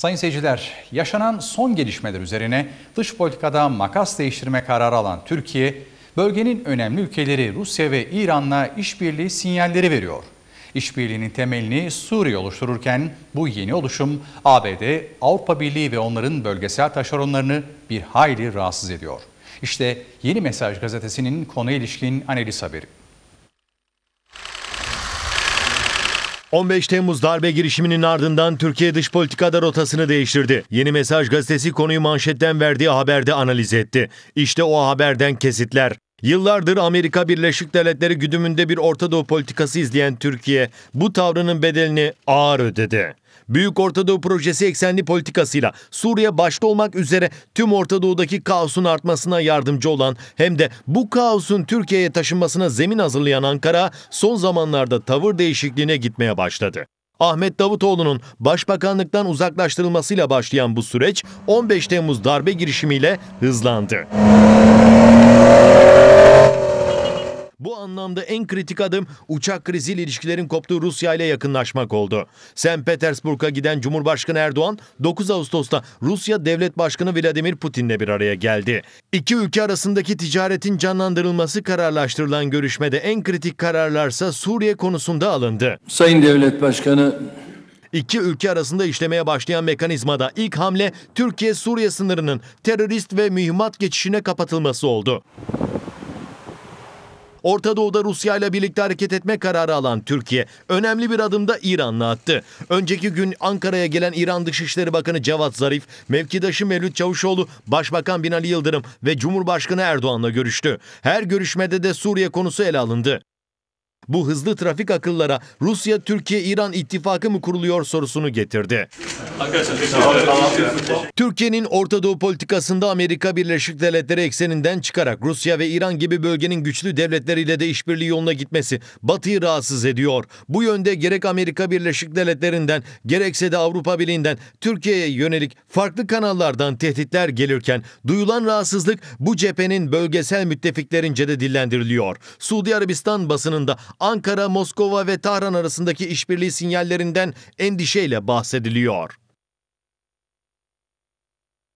Sayın seyirciler, yaşanan son gelişmeler üzerine dış politikada makas değiştirme kararı alan Türkiye, bölgenin önemli ülkeleri Rusya ve İran'la işbirliği sinyalleri veriyor. İşbirliğinin temelini Suriye oluştururken bu yeni oluşum ABD, Avrupa Birliği ve onların bölgesel taşeronlarını bir hayli rahatsız ediyor. İşte Yeni Mesaj gazetesinin konuya ilişkin analiz haberi. 15 Temmuz darbe girişiminin ardından Türkiye dış politikada rotasını değiştirdi. Yeni Mesaj gazetesi konuyu manşetten verdiği haberde analiz etti. İşte o haberden kesitler. Yıllardır Amerika Birleşik Devletleri güdümünde bir Orta Doğu politikası izleyen Türkiye bu tavrının bedelini ağır ödedi. Büyük Orta Doğu Projesi eksenli politikasıyla Suriye başta olmak üzere tüm Orta Doğu'daki kaosun artmasına yardımcı olan hem de bu kaosun Türkiye'ye taşınmasına zemin hazırlayan Ankara son zamanlarda tavır değişikliğine gitmeye başladı. Ahmet Davutoğlu'nun başbakanlıktan uzaklaştırılmasıyla başlayan bu süreç 15 Temmuz darbe girişimiyle hızlandı anlamda en kritik adım uçak kriziyle ilişkilerin koptuğu Rusya ile yakınlaşmak oldu. St. Petersburg'a giden Cumhurbaşkanı Erdoğan 9 Ağustos'ta Rusya Devlet Başkanı Vladimir Putin'le bir araya geldi. İki ülke arasındaki ticaretin canlandırılması kararlaştırılan görüşmede en kritik kararlarsa Suriye konusunda alındı. Sayın Devlet Başkanı İki ülke arasında işlemeye başlayan mekanizmada ilk hamle Türkiye-Suriye sınırının terörist ve mühimmat geçişine kapatılması oldu. Orta Doğu'da Rusya ile birlikte hareket etme kararı alan Türkiye önemli bir adımda İran'la attı. Önceki gün Ankara'ya gelen İran Dışişleri Bakanı Cevat Zarif, mevkidaşı Mevlüt Çavuşoğlu, Başbakan Binali Yıldırım ve Cumhurbaşkanı Erdoğan'la görüştü. Her görüşmede de Suriye konusu ele alındı bu hızlı trafik akıllara Rusya-Türkiye-İran ittifakı mı kuruluyor sorusunu getirdi. Türkiye'nin Orta Doğu politikasında Amerika Birleşik Devletleri ekseninden çıkarak Rusya ve İran gibi bölgenin güçlü devletleriyle de işbirliği yoluna gitmesi Batı'yı rahatsız ediyor. Bu yönde gerek Amerika Birleşik Devletleri'nden gerekse de Avrupa Birliği'nden Türkiye'ye yönelik farklı kanallardan tehditler gelirken duyulan rahatsızlık bu cephenin bölgesel müttefiklerince de dillendiriliyor. Suudi Arabistan basınında Ankara, Moskova ve Tahran arasındaki işbirliği sinyallerinden endişeyle bahsediliyor.